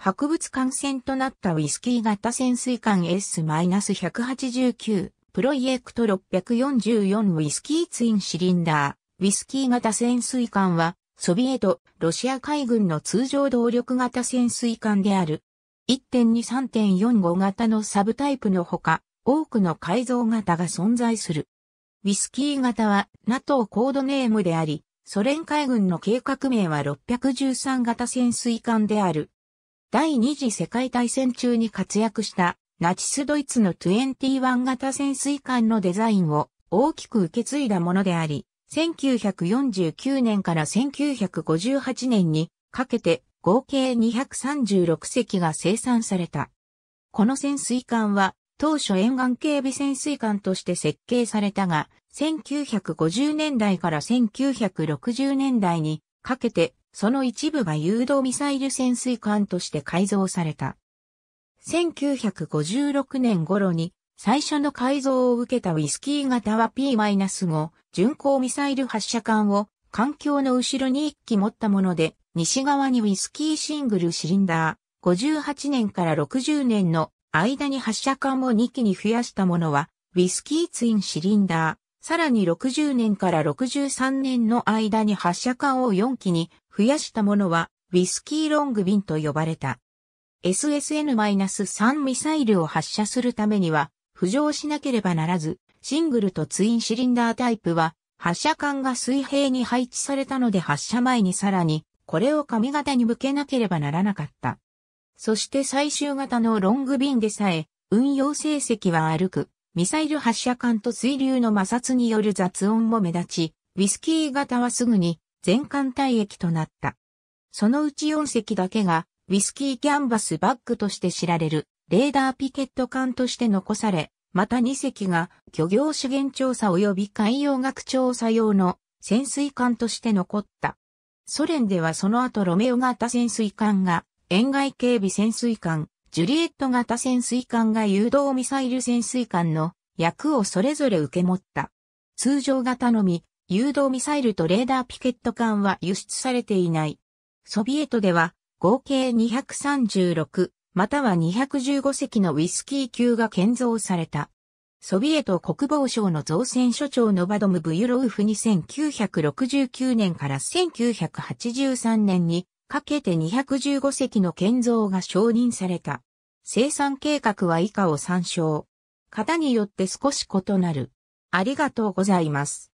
博物館船となったウィスキー型潜水艦 S-189 プロイエクト644ウィスキーツインシリンダーウィスキー型潜水艦はソビエト、ロシア海軍の通常動力型潜水艦である1.2-3.45型のサブタイプのほか多くの改造型が存在する。ウィスキー型は NATO コードネームであり、ソ連海軍の計画名は613型潜水艦である。第二次世界大戦中に活躍したナチスドイツの21型潜水艦のデザインを大きく受け継いだものであり、1949年から1958年にかけて合計236隻が生産された。この潜水艦は当初沿岸警備潜水艦として設計されたが、1950年代から1960年代にかけてその一部が誘導ミサイル潜水艦として改造された。1956年頃に最初の改造を受けたウィスキー型は P-5 巡航ミサイル発射艦を環境の後ろに1機持ったもので、西側にウィスキーシングルシリンダー、58年から60年の間に発射管を2機に増やしたものは、ウィスキーツインシリンダー、さらに60年から63年の間に発射管を4機に増やしたものは、ウィスキーロング瓶と呼ばれた。SSN-3 ミサイルを発射するためには、浮上しなければならず、シングルとツインシリンダータイプは、発射管が水平に配置されたので発射前にさらに、これを髪型に向けなければならなかった。そして最終型のロング瓶でさえ、運用成績は悪く、ミサイル発射管と水流の摩擦による雑音も目立ち、ウィスキー型はすぐに全艦隊役となった。そのうち4隻だけが、ウィスキーキャンバスバッグとして知られる、レーダーピケット艦として残され、また2隻が漁業資源調査及び海洋学調査用の潜水艦として残った。ソ連ではその後ロメオ型潜水艦が、沿外警備潜水艦、ジュリエット型潜水艦が誘導ミサイル潜水艦の役をそれぞれ受け持った。通常型のみ、誘導ミサイルとレーダーピケット艦は輸出されていない。ソビエトでは合計236または215隻のウィスキー級が建造された。ソビエト国防省の造船所長ノバドム・ブユロウフに1969年から1983年にかけて215隻の建造が承認された。生産計画は以下を参照。型によって少し異なる。ありがとうございます。